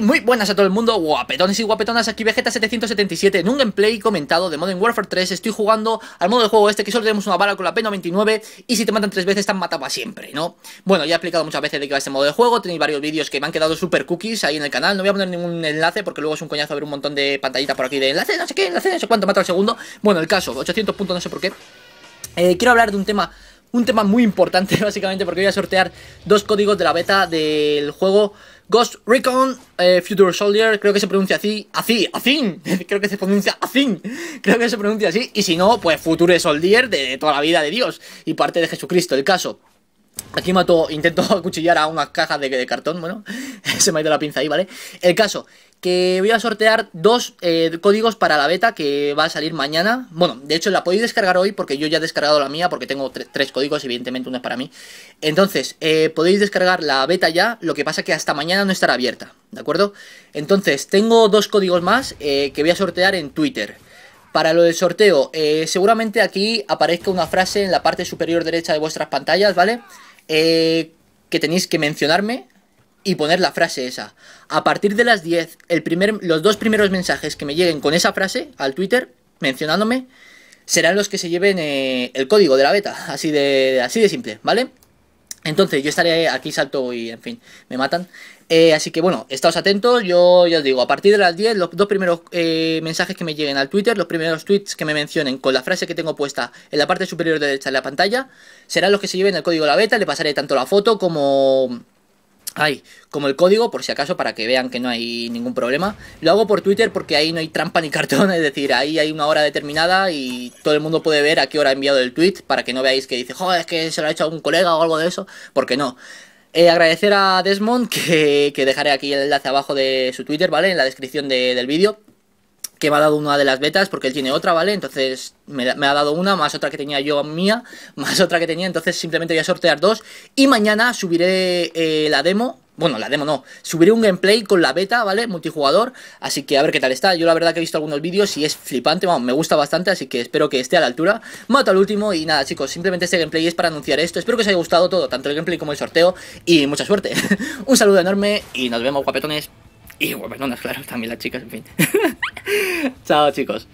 muy buenas a todo el mundo, guapetones y guapetonas, aquí Vegeta777 en un gameplay comentado de Modern Warfare 3 Estoy jugando al modo de juego este que solo tenemos una bala con la P99 y si te matan tres veces te han matado para siempre, ¿no? Bueno, ya he explicado muchas veces de qué va este modo de juego, tenéis varios vídeos que me han quedado super cookies ahí en el canal No voy a poner ningún enlace porque luego es un coñazo ver un montón de pantallitas por aquí de enlace, no sé qué, enlace, no sé cuánto, mato al segundo Bueno, el caso, 800 puntos, no sé por qué eh, Quiero hablar de un tema un tema muy importante básicamente porque voy a sortear dos códigos de la beta del juego Ghost Recon eh, Future Soldier, creo que se pronuncia así, así, así, creo que se pronuncia así, creo que se pronuncia así, y si no, pues Future Soldier de toda la vida de Dios y parte de Jesucristo, el caso. Aquí mato, intento acuchillar a unas cajas de, cartón, bueno, se me ha ido la pinza ahí, ¿vale? El caso, que voy a sortear dos eh, códigos para la beta que va a salir mañana. Bueno, de hecho la podéis descargar hoy porque yo ya he descargado la mía porque tengo tres códigos, evidentemente uno es para mí. Entonces, eh, podéis descargar la beta ya, lo que pasa que hasta mañana no estará abierta, ¿de acuerdo? Entonces, tengo dos códigos más eh, que voy a sortear en Twitter. Para lo del sorteo, seguramente aquí aparezca una frase en la parte superior derecha de vuestras pantallas, ¿vale? vale eh, que tenéis que mencionarme y poner la frase esa. A partir de las 10, el los dos primeros mensajes que me lleguen con esa frase al Twitter, mencionándome, serán los que se lleven eh, el código de la beta. Así de, así de simple, ¿vale? Entonces, yo estaré aquí, salto y en fin, me matan. Eh, así que bueno, estáos atentos. Yo ya os digo, a partir de las 10, los dos primeros eh, mensajes que me lleguen al Twitter, los primeros tweets que me mencionen con la frase que tengo puesta en la parte superior derecha de la pantalla, serán los que se lleven el código de la beta. Le pasaré tanto la foto como Ahí, como el código, por si acaso, para que vean que no hay ningún problema. Lo hago por Twitter porque ahí no hay trampa ni cartón, es decir, ahí hay una hora determinada y todo el mundo puede ver a qué hora ha enviado el tweet para que no veáis que dice, joder, es que se lo ha hecho algún colega o algo de eso, porque no. Eh, agradecer a Desmond que, dejaré aquí el enlace abajo de su Twitter, ¿vale? En la descripción del vídeo que me ha dado una de las betas, porque él tiene otra, ¿vale? Entonces me, ha dado una, más otra que tenía yo mía, más otra que tenía, entonces simplemente voy a sortear dos. Y mañana subiré eh, la demo, bueno, la demo no, subiré un gameplay con la beta, ¿vale? Multijugador, así que a ver qué tal está. Yo la verdad que he visto algunos vídeos y es flipante, me gusta bastante, así que espero que esté a la altura. Mato al último y nada, chicos, simplemente este gameplay es para anunciar esto. Espero que os haya gustado todo, tanto el gameplay como el sorteo y mucha suerte. un saludo enorme y nos vemos, guapetones. Y las claro, también las chicas, en fin. Chao, chicos.